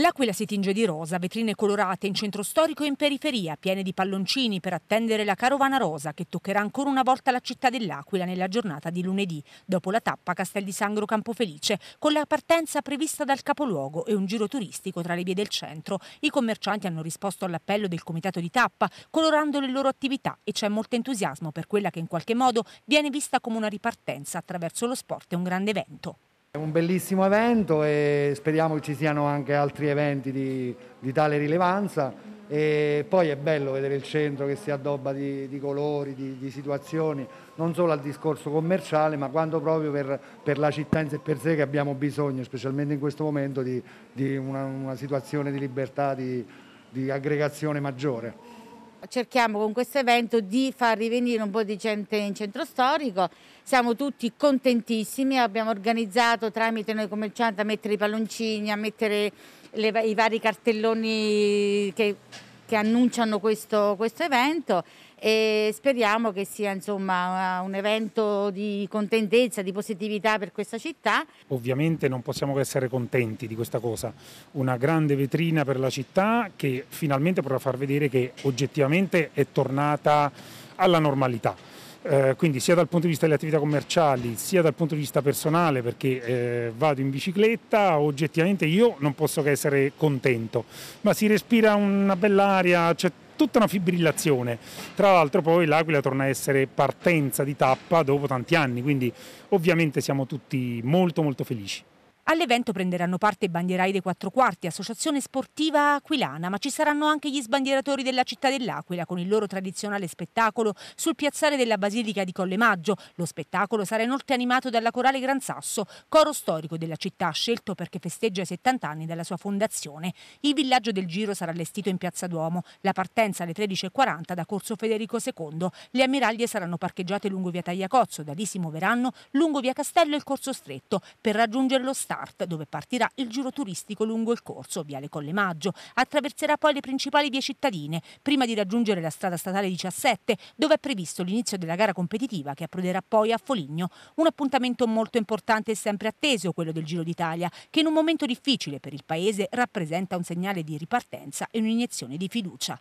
L'Aquila si tinge di rosa, vetrine colorate in centro storico e in periferia, piene di palloncini per attendere la carovana rosa che toccherà ancora una volta la città dell'Aquila nella giornata di lunedì, dopo la tappa Castel di Sangro Campofelice, con la partenza prevista dal capoluogo e un giro turistico tra le vie del centro. I commercianti hanno risposto all'appello del comitato di tappa, colorando le loro attività e c'è molto entusiasmo per quella che in qualche modo viene vista come una ripartenza attraverso lo sport e un grande evento. È un bellissimo evento e speriamo che ci siano anche altri eventi di, di tale rilevanza e poi è bello vedere il centro che si addobba di, di colori, di, di, situazioni, non solo al discorso commerciale ma quanto proprio per, per, la città in sé per sé che abbiamo bisogno, specialmente in questo momento, di, una, una, situazione di libertà, di aggregazione maggiore cerchiamo con questo evento di far rivenire un po' di gente in centro storico. Siamo tutti contentissimi, abbiamo organizzato tramite noi commercianti a mettere i palloncini, a mettere le, i vari cartelloni che, che annunciano questo, questo evento e speriamo che sia insomma, un evento di contentezza, di positività per questa città. Ovviamente non possiamo che essere contenti di questa cosa, una grande vetrina per la città che finalmente potrà far vedere che oggettivamente è tornata alla normalità. Eh, quindi sia dal punto di vista delle attività commerciali sia dal punto di vista personale perché eh, vado in bicicletta oggettivamente io non posso che essere contento ma si respira una bella aria c'è tutta una fibrillazione. Tra l'altro poi l'Aquila torna a essere partenza di tappa dopo tanti anni, quindi ovviamente siamo tutti molto molto felici. All'evento prenderanno parte i bandierai dei quattro quarti, associazione sportiva aquilana, ma ci saranno anche gli sbandieratori della città dell'Aquila con il loro tradizionale spettacolo sul piazzale della Basilica di Collemaggio. Lo spettacolo sarà inoltre animato dalla Corale Gran Sasso, coro storico della città scelto perché festeggia i 70 anni dalla sua fondazione. Il villaggio del Giro sarà allestito in Piazza Duomo, la partenza alle 13.40 da Corso Federico II. Le ammiraglie saranno parcheggiate lungo via Tagliacozzo, da lì si muoveranno lungo via Castello e il Corso Stretto per raggiungere lo stadio Start, dove partirà il giro turistico lungo il corso Viale Maggio. Attraverserà poi le principali vie cittadine, prima di raggiungere la strada statale 17, dove è previsto l'inizio della gara competitiva che approderà poi a Foligno. Un appuntamento molto importante e sempre atteso, quello del Giro d'Italia, che in un momento difficile per il Paese rappresenta un segnale di ripartenza e un'iniezione di fiducia.